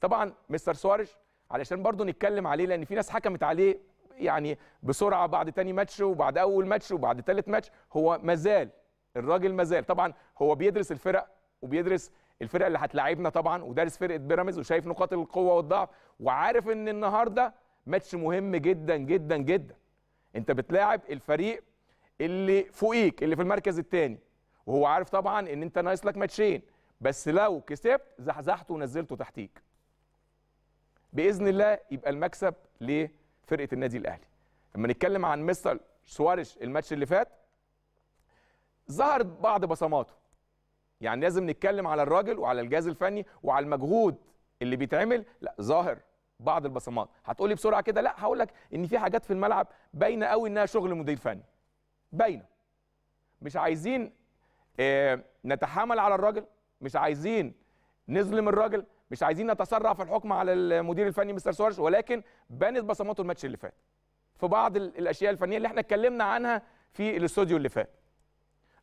طبعا مستر سوارش علشان برضه نتكلم عليه لان في ناس حكمت عليه يعني بسرعه بعد تاني ماتش وبعد اول ماتش وبعد تالت ماتش هو مازال الراجل مازال طبعا هو بيدرس الفرق وبيدرس الفرق اللي هتلاعبنا طبعا ودارس فرقه بيراميدز وشايف نقاط القوه والضعف وعارف ان النهارده ماتش مهم جدا جدا جدا انت بتلاعب الفريق اللي فوقيك اللي في المركز الثاني وهو عارف طبعا ان انت ناقص لك ماتشين بس لو كسبت زحزحته ونزلته تحتيك باذن الله يبقى المكسب لفرقه النادي الاهلي لما نتكلم عن مستر سواريش الماتش اللي فات ظهرت بعض بصماته يعني لازم نتكلم على الراجل وعلى الجهاز الفني وعلى المجهود اللي بيتعمل لا ظاهر بعض البصمات هتقولي بسرعه كده لا هقول لك ان في حاجات في الملعب باينه قوي انها شغل مدير فني باينه مش عايزين آه، نتحامل على الراجل مش عايزين نظلم الراجل مش عايزين نتسرع في الحكم على المدير الفني مستر سوارش ولكن بانت بصماته الماتش اللي فات في بعض الاشياء الفنيه اللي احنا اتكلمنا عنها في الاستوديو اللي فات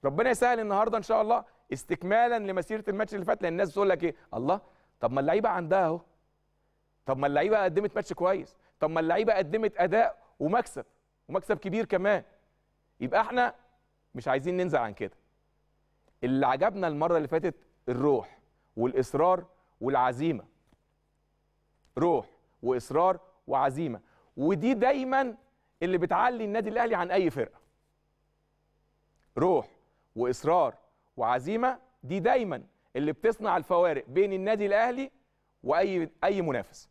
ربنا يسهل النهارده ان شاء الله استكمالا لمسيره الماتش اللي فات لان الناس بتقول لك ايه الله طب ما اللعيبه عندها اهو طب ما اللعيبه قدمت ماتش كويس طب ما اللعيبه قدمت اداء ومكسب ومكسب كبير كمان يبقى احنا مش عايزين ننزل عن كده اللي عجبنا المره اللي فاتت الروح والاصرار والعزيمه روح واصرار وعزيمه ودي دايما اللي بتعلي النادي الاهلي عن اي فرقه روح واصرار وعزيمه دي دايما اللي بتصنع الفوارق بين النادي الاهلي واي اي منافس